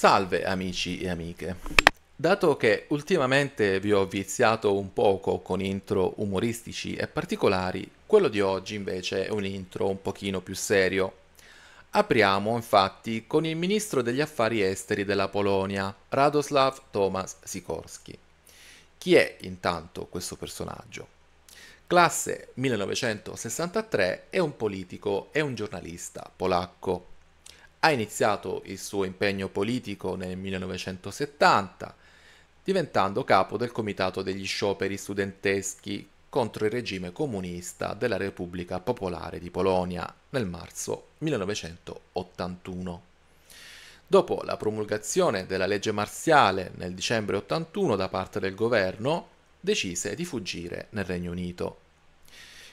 Salve amici e amiche. Dato che ultimamente vi ho viziato un poco con intro umoristici e particolari, quello di oggi invece è un intro un pochino più serio. Apriamo infatti con il ministro degli affari esteri della Polonia, Radoslav Tomasz Sikorski. Chi è intanto questo personaggio? Classe 1963 è un politico e un giornalista polacco ha iniziato il suo impegno politico nel 1970, diventando capo del Comitato degli Scioperi Studenteschi contro il regime comunista della Repubblica Popolare di Polonia nel marzo 1981. Dopo la promulgazione della legge marziale nel dicembre 81 da parte del governo, decise di fuggire nel Regno Unito.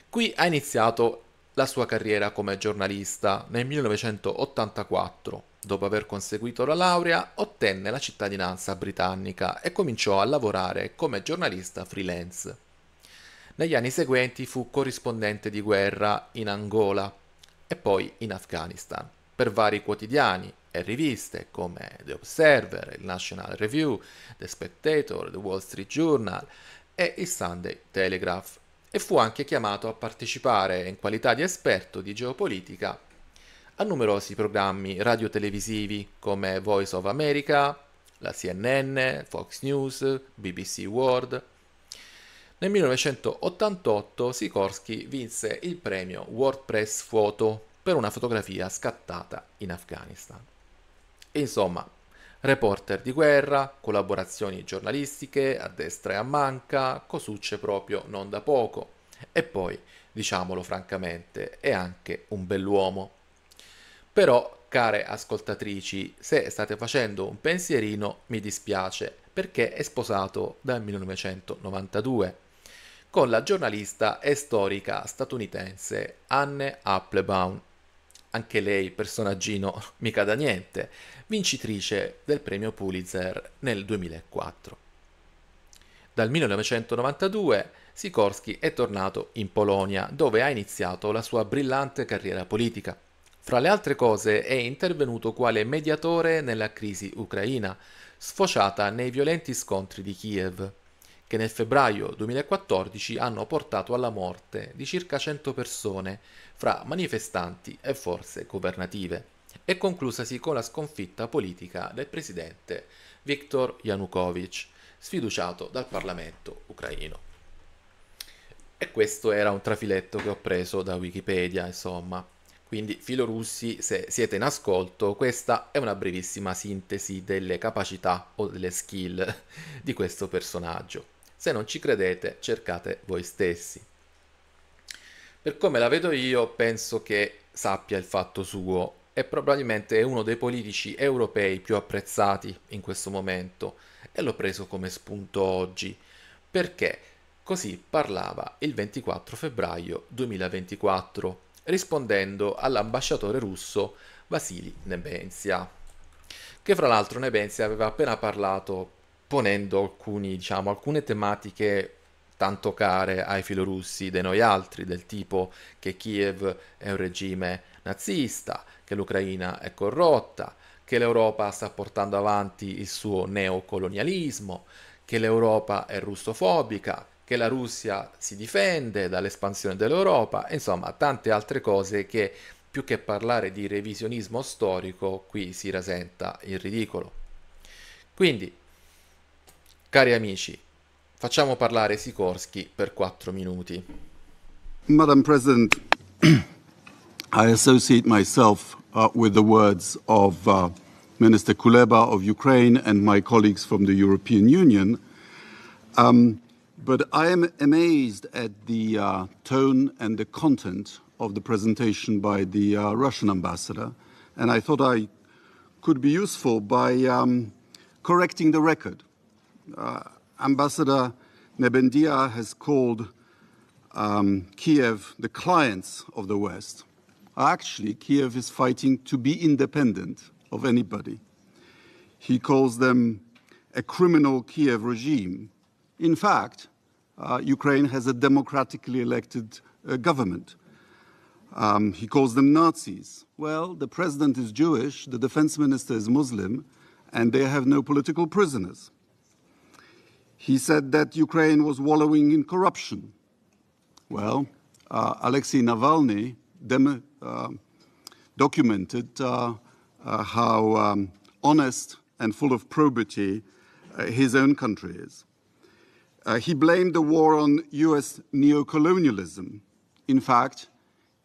Qui ha iniziato la sua carriera come giornalista. Nel 1984, dopo aver conseguito la laurea, ottenne la cittadinanza britannica e cominciò a lavorare come giornalista freelance. Negli anni seguenti fu corrispondente di guerra in Angola e poi in Afghanistan per vari quotidiani e riviste come The Observer, il National Review, The Spectator, The Wall Street Journal e il Sunday Telegraph e fu anche chiamato a partecipare in qualità di esperto di geopolitica a numerosi programmi radiotelevisivi come Voice of America, la CNN, Fox News, BBC World. Nel 1988 Sikorsky vinse il premio WordPress Photo per una fotografia scattata in Afghanistan. E insomma, reporter di guerra, collaborazioni giornalistiche a destra e a manca, cosucce proprio non da poco. E poi, diciamolo francamente, è anche un bell'uomo. Però, care ascoltatrici, se state facendo un pensierino, mi dispiace, perché è sposato dal 1992 con la giornalista e storica statunitense Anne Applebaum anche lei personaggino mica da niente, vincitrice del premio Pulitzer nel 2004. Dal 1992 Sikorsky è tornato in Polonia, dove ha iniziato la sua brillante carriera politica. Fra le altre cose è intervenuto quale mediatore nella crisi ucraina, sfociata nei violenti scontri di Kiev, che nel febbraio 2014 hanno portato alla morte di circa 100 persone, fra manifestanti e forze governative e conclusasi con la sconfitta politica del presidente Viktor Yanukovych, sfiduciato dal Parlamento ucraino. E questo era un trafiletto che ho preso da Wikipedia, insomma. Quindi, filorussi, se siete in ascolto, questa è una brevissima sintesi delle capacità o delle skill di questo personaggio. Se non ci credete, cercate voi stessi. Per come la vedo io, penso che sappia il fatto suo e probabilmente è uno dei politici europei più apprezzati in questo momento e l'ho preso come spunto oggi perché così parlava il 24 febbraio 2024 rispondendo all'ambasciatore russo Vasily Nebenzia che fra l'altro Nebenzia aveva appena parlato ponendo alcuni, diciamo, alcune tematiche tanto care ai filorussi di noi altri, del tipo che Kiev è un regime nazista, che l'Ucraina è corrotta, che l'Europa sta portando avanti il suo neocolonialismo, che l'Europa è russofobica, che la Russia si difende dall'espansione dell'Europa, insomma tante altre cose che più che parlare di revisionismo storico qui si rasenta il ridicolo. Quindi, cari amici, Facciamo parlare Sikorsky per 4 minuti. Madam President, I associate myself uh, with the words of uh, Minister Kuleba of Ukraine and my colleagues from the European Union. Um, but I am amazed at the uh, tone and the content of the presentation by the uh, Russian ambassador, and I thought I could be useful by um, correcting the record. Uh, Ambassador Nebendia has called um, Kiev the clients of the West. Actually, Kiev is fighting to be independent of anybody. He calls them a criminal Kiev regime. In fact, uh, Ukraine has a democratically elected uh, government. Um, he calls them Nazis. Well, the president is Jewish, the defense minister is Muslim, and they have no political prisoners. He said that Ukraine was wallowing in corruption. Well, uh, Alexei Navalny dem- uh, documented uh, uh how um, honest and full of probity uh, his own country is. Uh, he blamed the war on US neocolonialism. In fact,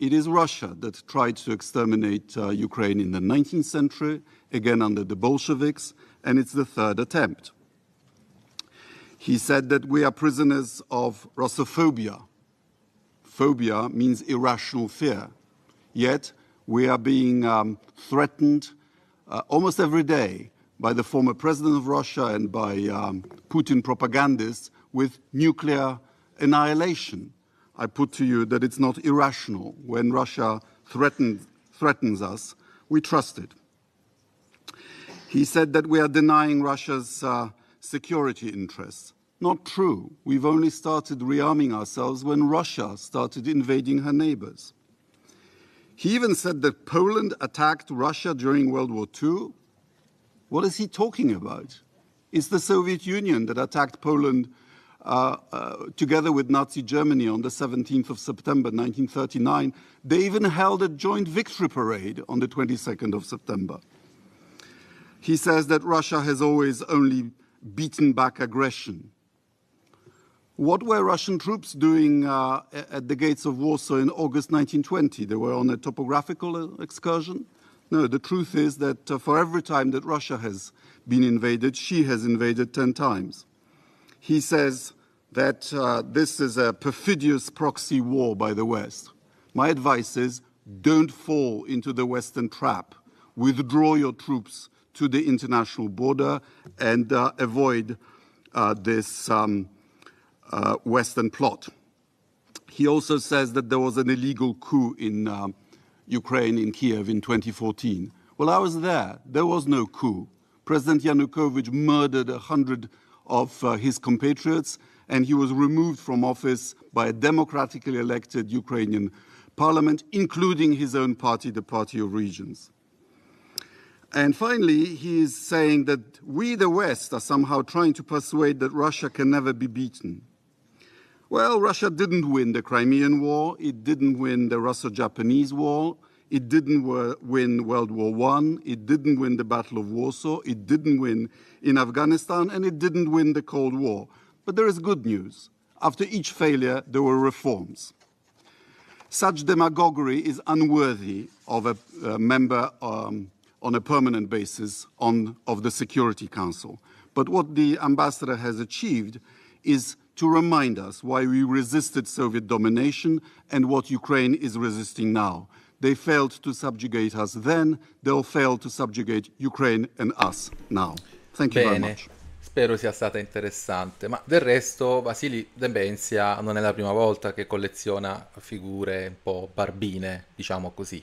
it is Russia that tried to exterminate Ukraine in the 19th century, again under the Bolsheviks, and it's the third attempt. He said that we are prisoners of Russophobia. Phobia means irrational fear. Yet we are being um, threatened uh, almost every day by the former president of Russia and by um, Putin propagandists with nuclear annihilation. I put to you that it's not irrational when Russia threatened, threatens us. We trust it. He said that we are denying Russia's uh, security interests. Not true. We've only started rearming ourselves when Russia started invading her neighbors. He even said that Poland attacked Russia during World War II. What is he talking about? It's the Soviet Union that attacked Poland uh, uh, together with Nazi Germany on the 17th of September 1939. They even held a joint victory parade on the 22nd of September. He says that Russia has always only beaten back aggression. What were Russian troops doing uh, at the gates of Warsaw in August 1920? They were on a topographical uh, excursion? No, the truth is that uh, for every time that Russia has been invaded, she has invaded 10 times. He says that uh, this is a perfidious proxy war by the West. My advice is don't fall into the Western trap. Withdraw your troops to the international border and uh, avoid uh, this um, uh, Western plot. He also says that there was an illegal coup in uh, Ukraine, in Kiev, in 2014. Well, I was there. There was no coup. President Yanukovych murdered a 100 of uh, his compatriots, and he was removed from office by a democratically elected Ukrainian parliament, including his own party, the Party of Regions. And finally, he is saying that we, the West, are somehow trying to persuade that Russia can never be beaten. Well, Russia didn't win the Crimean War, it didn't win the Russo Japanese War, it didn't win World War I, it didn't win the Battle of Warsaw, it didn't win in Afghanistan, and it didn't win the Cold War. But there is good news. After each failure, there were reforms. Such demagoguery is unworthy of a, a member. Um, on a permanent basis on, of the Security Council. But what the ambassador has achieved is to remind us why we resisted Soviet domination and what Ukraine is resisting now. They failed to subjugate us then, they'll fail to subjugate Ukraine and us now. Thank you Bene. very much. Spero sia stata interessante, ma del resto Vasili Dembenzia non è la prima volta che colleziona figure un po' barbine, diciamo così.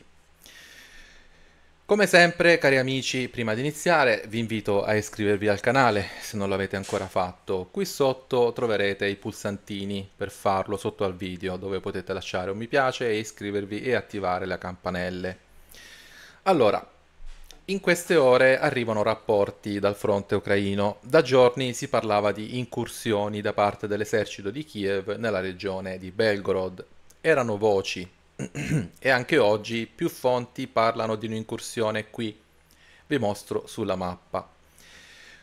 Come sempre, cari amici, prima di iniziare vi invito a iscrivervi al canale se non l'avete ancora fatto. Qui sotto troverete i pulsantini per farlo sotto al video dove potete lasciare un mi piace e iscrivervi e attivare la campanella. Allora, in queste ore arrivano rapporti dal fronte ucraino. Da giorni si parlava di incursioni da parte dell'esercito di Kiev nella regione di Belgorod. Erano voci e anche oggi più fonti parlano di un'incursione qui. Vi mostro sulla mappa.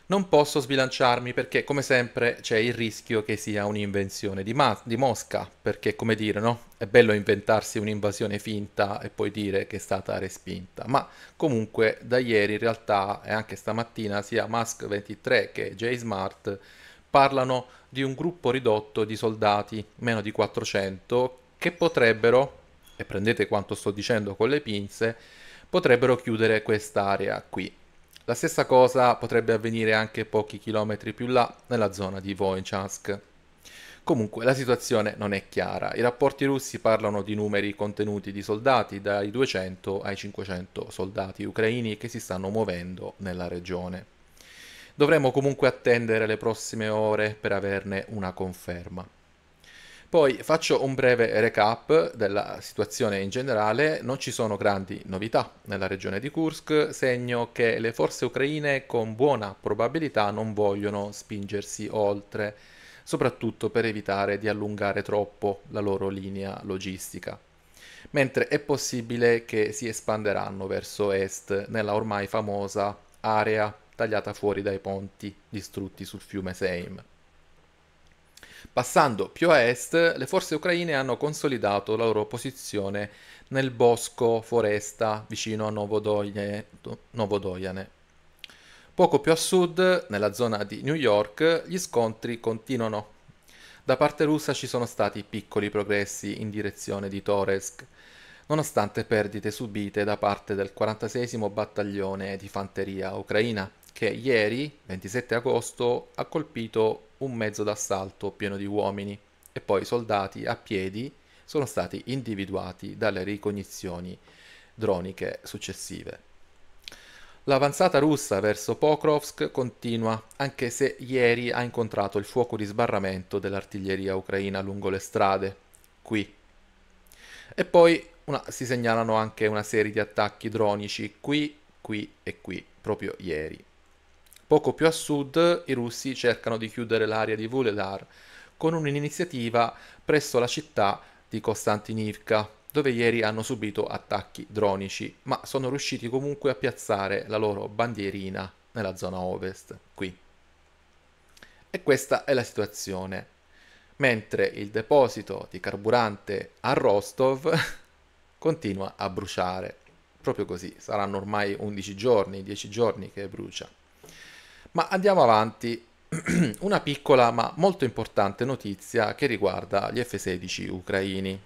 Non posso sbilanciarmi perché come sempre c'è il rischio che sia un'invenzione di, di Mosca, perché come dire, no? È bello inventarsi un'invasione finta e poi dire che è stata respinta, ma comunque da ieri in realtà e anche stamattina sia Musk 23 che JSmart parlano di un gruppo ridotto di soldati, meno di 400, che potrebbero e prendete quanto sto dicendo con le pinze, potrebbero chiudere quest'area qui. La stessa cosa potrebbe avvenire anche pochi chilometri più là, nella zona di Voinchansk. Comunque la situazione non è chiara, i rapporti russi parlano di numeri contenuti di soldati dai 200 ai 500 soldati ucraini che si stanno muovendo nella regione. Dovremo comunque attendere le prossime ore per averne una conferma. Poi faccio un breve recap della situazione in generale, non ci sono grandi novità nella regione di Kursk, segno che le forze ucraine con buona probabilità non vogliono spingersi oltre, soprattutto per evitare di allungare troppo la loro linea logistica mentre è possibile che si espanderanno verso est nella ormai famosa area tagliata fuori dai ponti distrutti sul fiume Seim. Passando più a est, le forze ucraine hanno consolidato la loro posizione nel bosco foresta vicino a Novodoyane. Poco più a sud, nella zona di New York, gli scontri continuano. Da parte russa ci sono stati piccoli progressi in direzione di Toresk, nonostante perdite subite da parte del 46 battaglione di fanteria ucraina, che ieri, 27 agosto, ha colpito un mezzo d'assalto pieno di uomini e poi soldati a piedi sono stati individuati dalle ricognizioni droniche successive. L'avanzata russa verso Pokrovsk continua, anche se ieri ha incontrato il fuoco di sbarramento dell'artiglieria ucraina lungo le strade, qui. E poi una, si segnalano anche una serie di attacchi dronici qui, qui e qui, proprio ieri. Poco più a sud i russi cercano di chiudere l'area di Vuledar con un'iniziativa presso la città di Costantinivka, dove ieri hanno subito attacchi dronici, ma sono riusciti comunque a piazzare la loro bandierina nella zona ovest, qui. E questa è la situazione. Mentre il deposito di carburante a Rostov continua a bruciare. Proprio così, saranno ormai 11 giorni, 10 giorni che brucia. Ma andiamo avanti. Una piccola ma molto importante notizia che riguarda gli F-16 ucraini.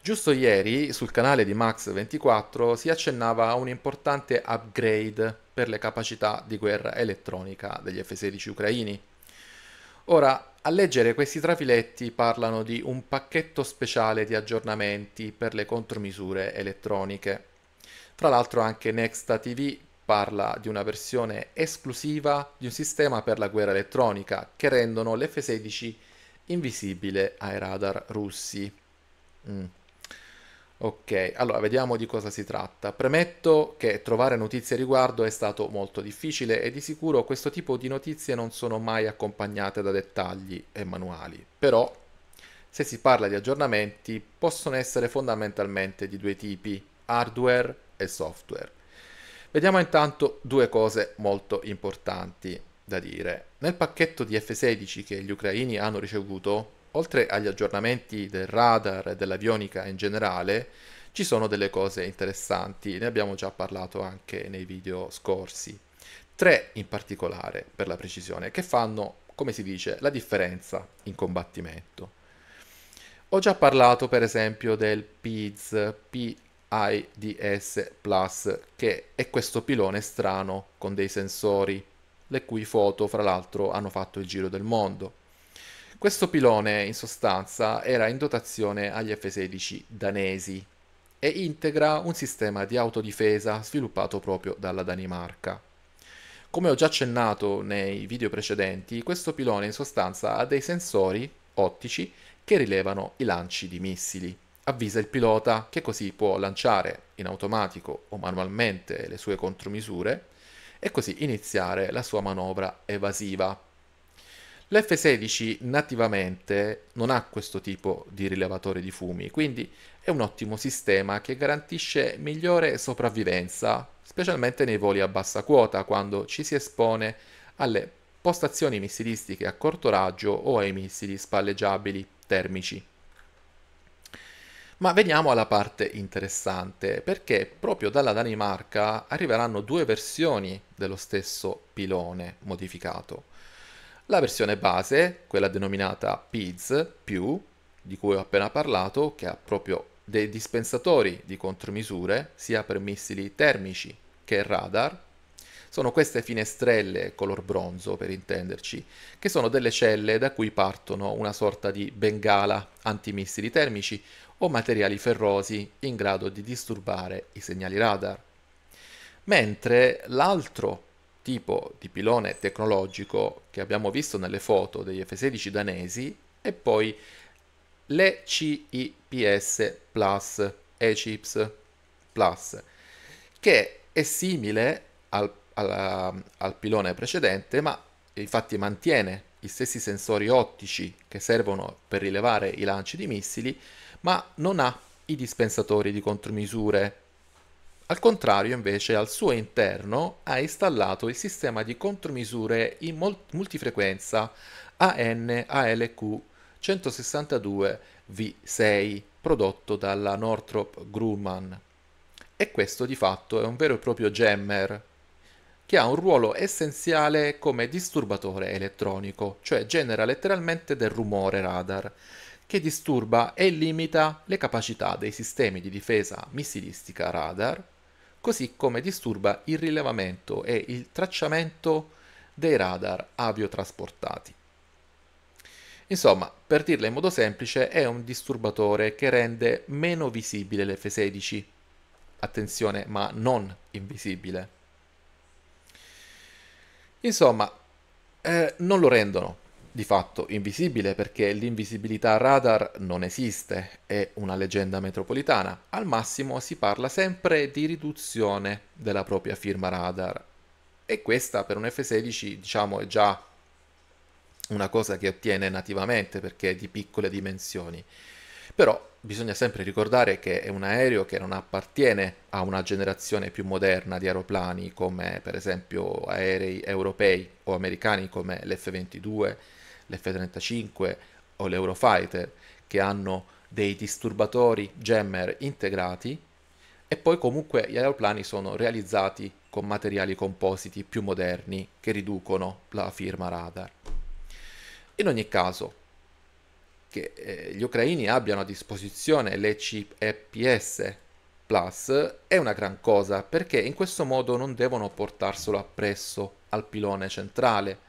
Giusto ieri sul canale di Max24 si accennava a un importante upgrade per le capacità di guerra elettronica degli F-16 ucraini. Ora, a leggere questi trafiletti parlano di un pacchetto speciale di aggiornamenti per le contromisure elettroniche. Tra l'altro anche Nexta TV parla di una versione esclusiva di un sistema per la guerra elettronica che rendono l'F-16 invisibile ai radar russi. Mm. Ok, allora vediamo di cosa si tratta. Premetto che trovare notizie a riguardo è stato molto difficile e di sicuro questo tipo di notizie non sono mai accompagnate da dettagli e manuali. Però, se si parla di aggiornamenti, possono essere fondamentalmente di due tipi, hardware e software. Vediamo intanto due cose molto importanti da dire. Nel pacchetto di F-16 che gli ucraini hanno ricevuto, oltre agli aggiornamenti del radar e dell'avionica in generale, ci sono delle cose interessanti, ne abbiamo già parlato anche nei video scorsi. Tre in particolare, per la precisione, che fanno, come si dice, la differenza in combattimento. Ho già parlato per esempio del PIDS, p IDS Plus, che è questo pilone strano con dei sensori, le cui foto fra l'altro hanno fatto il giro del mondo. Questo pilone in sostanza era in dotazione agli F-16 danesi e integra un sistema di autodifesa sviluppato proprio dalla Danimarca. Come ho già accennato nei video precedenti, questo pilone in sostanza ha dei sensori ottici che rilevano i lanci di missili avvisa il pilota che così può lanciare in automatico o manualmente le sue contromisure e così iniziare la sua manovra evasiva. L'F-16 nativamente non ha questo tipo di rilevatore di fumi, quindi è un ottimo sistema che garantisce migliore sopravvivenza, specialmente nei voli a bassa quota, quando ci si espone alle postazioni missilistiche a corto raggio o ai missili spalleggiabili termici. Ma veniamo alla parte interessante, perché proprio dalla Danimarca arriveranno due versioni dello stesso pilone modificato. La versione base, quella denominata PIDS, più, di cui ho appena parlato, che ha proprio dei dispensatori di contromisure, sia per missili termici che radar, sono queste finestrelle color bronzo per intenderci, che sono delle celle da cui partono una sorta di bengala antimissili termici o materiali ferrosi in grado di disturbare i segnali radar. Mentre l'altro tipo di pilone tecnologico che abbiamo visto nelle foto degli F-16 danesi è poi l'ECIPS Plus, ECIPS Plus, che è simile al alla, al pilone precedente, ma infatti mantiene gli stessi sensori ottici che servono per rilevare i lanci di missili, ma non ha i dispensatori di contromisure. Al contrario, invece, al suo interno ha installato il sistema di contromisure in multifrequenza AN-ALQ 162V6 prodotto dalla Northrop Grumman. E questo di fatto è un vero e proprio jammer, che ha un ruolo essenziale come disturbatore elettronico, cioè genera letteralmente del rumore radar, che disturba e limita le capacità dei sistemi di difesa missilistica radar, così come disturba il rilevamento e il tracciamento dei radar aviotrasportati. Insomma, per dirla in modo semplice, è un disturbatore che rende meno visibile l'F-16. Attenzione, ma non invisibile. Insomma, eh, non lo rendono di fatto invisibile perché l'invisibilità radar non esiste, è una leggenda metropolitana. Al massimo si parla sempre di riduzione della propria firma radar. E questa per un F16, diciamo, è già una cosa che ottiene nativamente perché è di piccole dimensioni però bisogna sempre ricordare che è un aereo che non appartiene a una generazione più moderna di aeroplani come per esempio aerei europei o americani come l'F-22, l'F-35 o l'Eurofighter che hanno dei disturbatori jammer integrati e poi comunque gli aeroplani sono realizzati con materiali compositi più moderni che riducono la firma radar. In ogni caso, che eh, gli ucraini abbiano a disposizione le CEPS Plus è una gran cosa perché in questo modo non devono portarselo appresso al pilone centrale,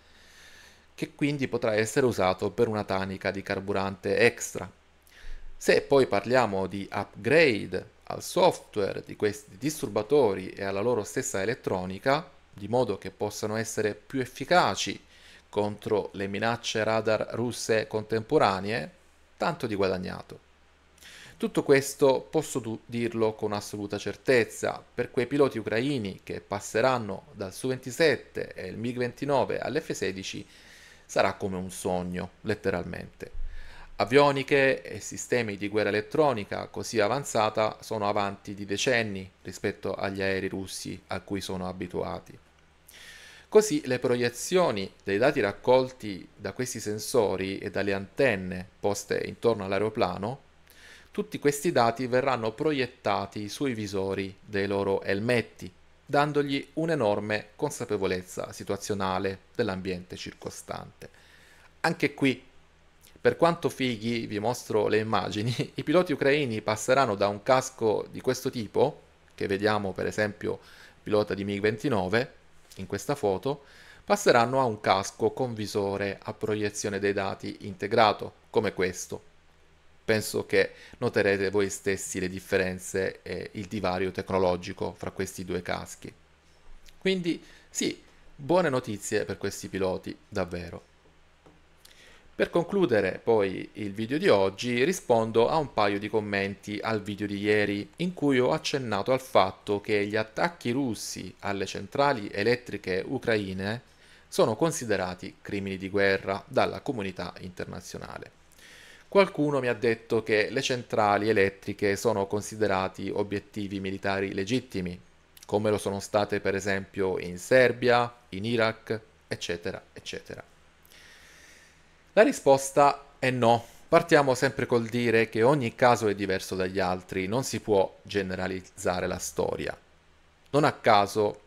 che quindi potrà essere usato per una tanica di carburante extra. Se poi parliamo di upgrade al software di questi disturbatori e alla loro stessa elettronica, di modo che possano essere più efficaci contro le minacce radar russe contemporanee, tanto di guadagnato. Tutto questo posso dirlo con assoluta certezza per quei piloti ucraini che passeranno dal Su-27 e il MiG-29 all'F-16 sarà come un sogno, letteralmente. Avioniche e sistemi di guerra elettronica così avanzata sono avanti di decenni rispetto agli aerei russi a cui sono abituati. Così le proiezioni dei dati raccolti da questi sensori e dalle antenne poste intorno all'aeroplano, tutti questi dati verranno proiettati sui visori dei loro elmetti, dandogli un'enorme consapevolezza situazionale dell'ambiente circostante. Anche qui, per quanto fighi vi mostro le immagini, i piloti ucraini passeranno da un casco di questo tipo, che vediamo per esempio pilota di MiG-29, in questa foto, passeranno a un casco con visore a proiezione dei dati integrato, come questo. Penso che noterete voi stessi le differenze e il divario tecnologico fra questi due caschi. Quindi sì, buone notizie per questi piloti, davvero. Per concludere poi il video di oggi rispondo a un paio di commenti al video di ieri in cui ho accennato al fatto che gli attacchi russi alle centrali elettriche ucraine sono considerati crimini di guerra dalla comunità internazionale. Qualcuno mi ha detto che le centrali elettriche sono considerati obiettivi militari legittimi, come lo sono state per esempio in Serbia, in Iraq, eccetera, eccetera. La risposta è no. Partiamo sempre col dire che ogni caso è diverso dagli altri, non si può generalizzare la storia. Non a caso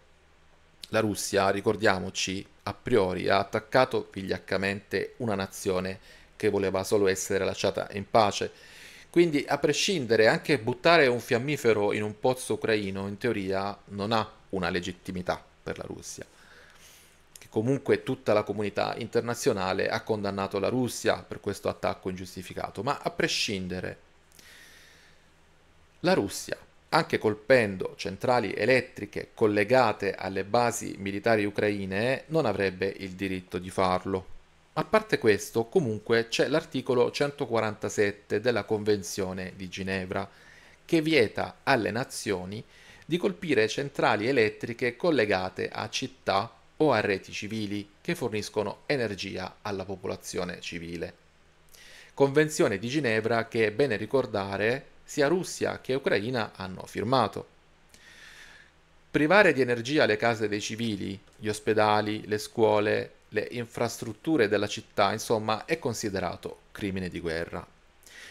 la Russia, ricordiamoci, a priori ha attaccato vigliaccamente una nazione che voleva solo essere lasciata in pace. Quindi, a prescindere, anche buttare un fiammifero in un pozzo ucraino, in teoria, non ha una legittimità per la Russia comunque tutta la comunità internazionale ha condannato la Russia per questo attacco ingiustificato, ma a prescindere, la Russia, anche colpendo centrali elettriche collegate alle basi militari ucraine, non avrebbe il diritto di farlo. A parte questo, comunque, c'è l'articolo 147 della Convenzione di Ginevra, che vieta alle nazioni di colpire centrali elettriche collegate a città o a reti civili che forniscono energia alla popolazione civile. Convenzione di Ginevra che è bene ricordare sia Russia che Ucraina hanno firmato. Privare di energia le case dei civili, gli ospedali, le scuole, le infrastrutture della città, insomma, è considerato crimine di guerra.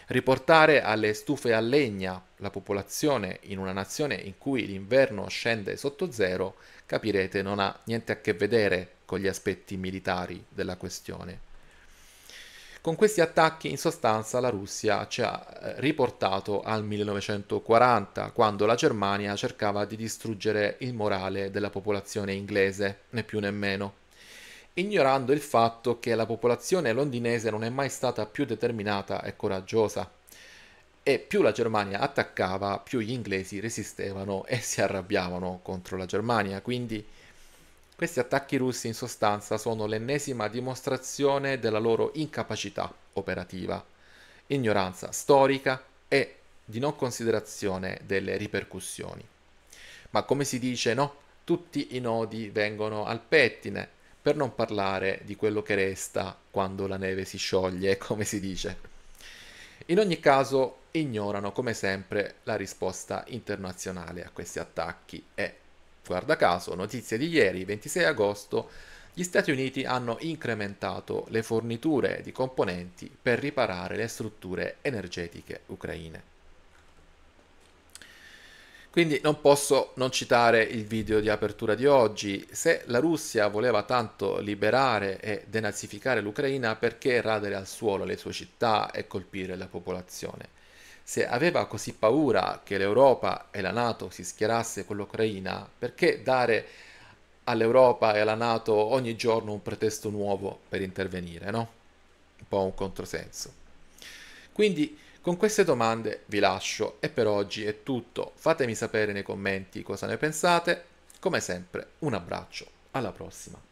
Riportare alle stufe a legna la popolazione in una nazione in cui l'inverno scende sotto zero capirete non ha niente a che vedere con gli aspetti militari della questione. Con questi attacchi in sostanza la Russia ci ha eh, riportato al 1940, quando la Germania cercava di distruggere il morale della popolazione inglese, né più né meno, ignorando il fatto che la popolazione londinese non è mai stata più determinata e coraggiosa e più la Germania attaccava, più gli inglesi resistevano e si arrabbiavano contro la Germania. Quindi questi attacchi russi in sostanza sono l'ennesima dimostrazione della loro incapacità operativa, ignoranza storica e di non considerazione delle ripercussioni. Ma come si dice, no? Tutti i nodi vengono al pettine, per non parlare di quello che resta quando la neve si scioglie, come si dice. In ogni caso, ignorano come sempre la risposta internazionale a questi attacchi e, guarda caso, notizie di ieri, 26 agosto, gli Stati Uniti hanno incrementato le forniture di componenti per riparare le strutture energetiche ucraine. Quindi non posso non citare il video di apertura di oggi. Se la Russia voleva tanto liberare e denazificare l'Ucraina, perché radere al suolo le sue città e colpire la popolazione? se aveva così paura che l'Europa e la Nato si schierasse con l'Ucraina, perché dare all'Europa e alla Nato ogni giorno un pretesto nuovo per intervenire, no? Un po' un controsenso. Quindi con queste domande vi lascio e per oggi è tutto. Fatemi sapere nei commenti cosa ne pensate. Come sempre, un abbraccio. Alla prossima.